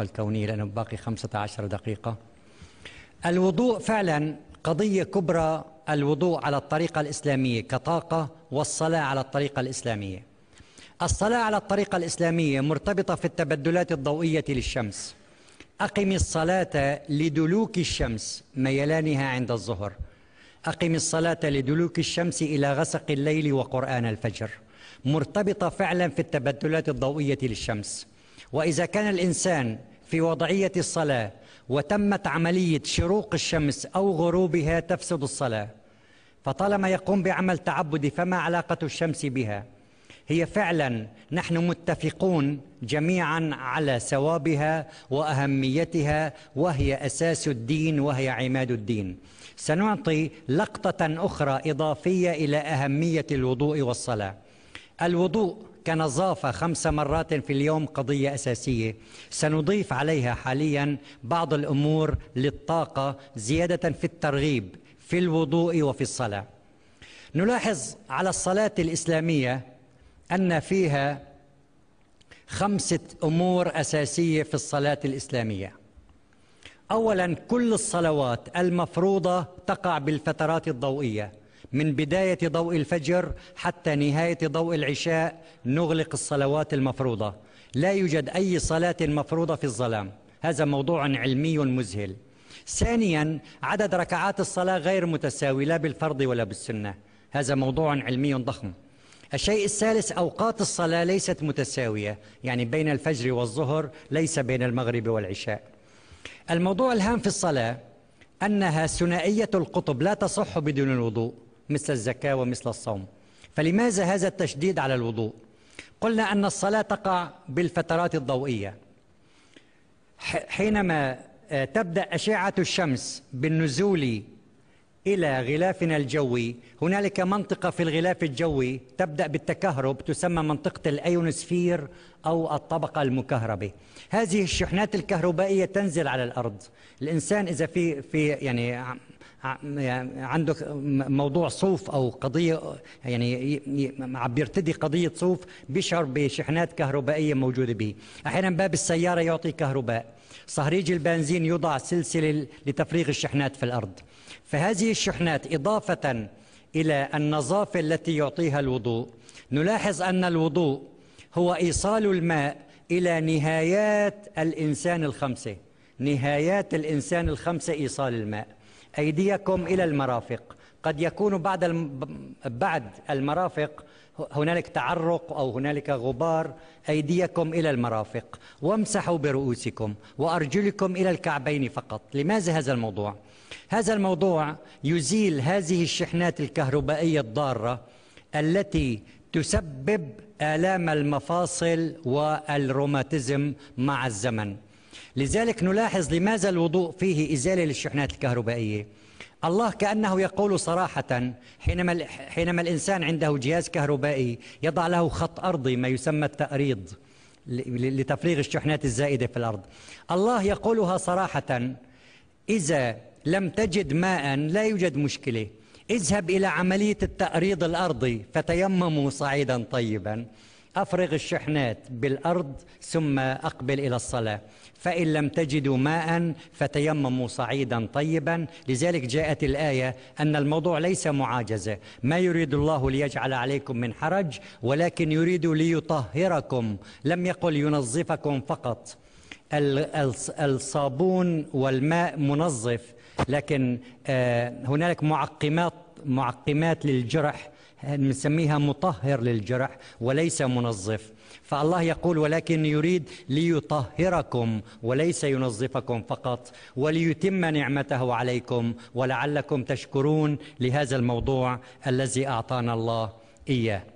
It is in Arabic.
الكونية لأنه باقي 15 دقيقة الوضوء فعلا قضية كبرى الوضوء على الطريقة الإسلامية كطاقة والصلاة على الطريقة الإسلامية الصلاة على الطريقة الإسلامية مرتبطة في التبدلات الضوئية للشمس أقم الصلاة لدلوك الشمس ميلانها عند الظهر أقم الصلاة لدلوك الشمس إلى غسق الليل وقرآن الفجر مرتبطة فعلا في التبدلات الضوئية للشمس وإذا كان الإنسان في وضعية الصلاة وتمت عملية شروق الشمس أو غروبها تفسد الصلاة فطالما يقوم بعمل تعبدي فما علاقة الشمس بها هي فعلا نحن متفقون جميعا على ثوابها واهميتها وهي اساس الدين وهي عماد الدين. سنعطي لقطه اخرى اضافيه الى اهميه الوضوء والصلاه. الوضوء كنظافة خمس مرات في اليوم قضية أساسية سنضيف عليها حاليا بعض الأمور للطاقة زيادة في الترغيب في الوضوء وفي الصلاة نلاحظ على الصلاة الإسلامية أن فيها خمسة أمور أساسية في الصلاة الإسلامية أولا كل الصلوات المفروضة تقع بالفترات الضوئية من بداية ضوء الفجر حتى نهاية ضوء العشاء نغلق الصلوات المفروضة لا يوجد أي صلاة مفروضة في الظلام هذا موضوع علمي مذهل ثانيا عدد ركعات الصلاة غير متساوي لا بالفرض ولا بالسنة هذا موضوع علمي ضخم الشيء الثالث أوقات الصلاة ليست متساوية يعني بين الفجر والظهر ليس بين المغرب والعشاء الموضوع الهام في الصلاة أنها ثنائية القطب لا تصح بدون الوضوء مثل الزكاة ومثل الصوم فلماذا هذا التشديد على الوضوء قلنا أن الصلاة تقع بالفترات الضوئية حينما آه، تبدأ أشعة الشمس بالنزول إلى غلافنا الجوي هنالك منطقة في الغلاف الجوي تبدأ بالتكهرب تسمى منطقة الأيونوسفير أو الطبقة المكهربة هذه الشحنات الكهربائية تنزل على الأرض الإنسان إذا في, في يعني عنده موضوع صوف او قضيه يعني عم بيرتدي قضيه صوف بيشعر بشحنات كهربائيه موجوده به احيانا باب السياره يعطي كهرباء صهريج البنزين يوضع سلسلة لتفريغ الشحنات في الأرض فهذه الشحنات إضافة إلى النظافة التي يعطيها الوضوء نلاحظ أن الوضوء هو إيصال الماء إلى نهايات الإنسان الخمسة نهايات الإنسان الخمسة إيصال الماء أيديكم إلى المرافق قد يكون بعد بعد المرافق هنالك تعرق او هنالك غبار ايديكم الى المرافق وامسحوا برؤوسكم وارجلكم الى الكعبين فقط لماذا هذا الموضوع هذا الموضوع يزيل هذه الشحنات الكهربائيه الضاره التي تسبب الام المفاصل والروماتيزم مع الزمن لذلك نلاحظ لماذا الوضوء فيه إزالة للشحنات الكهربائية الله كأنه يقول صراحة حينما, حينما الإنسان عنده جهاز كهربائي يضع له خط أرضي ما يسمى التأريض لتفريغ الشحنات الزائدة في الأرض الله يقولها صراحة إذا لم تجد ماء لا يوجد مشكلة اذهب إلى عملية التأريض الأرضي فتيمموا صعيدا طيبا أفرغ الشحنات بالأرض ثم أقبل إلى الصلاة فإن لم تجدوا ماء فتيمموا صعيدا طيبا لذلك جاءت الآية أن الموضوع ليس معاجزة ما يريد الله ليجعل عليكم من حرج ولكن يريد ليطهركم لم يقل ينظفكم فقط الصابون والماء منظف لكن آه، هنالك معقمات معقمات للجرح نسميها مطهر للجرح وليس منظف فالله يقول ولكن يريد ليطهركم وليس ينظفكم فقط وليتم نعمته عليكم ولعلكم تشكرون لهذا الموضوع الذي أعطانا الله إياه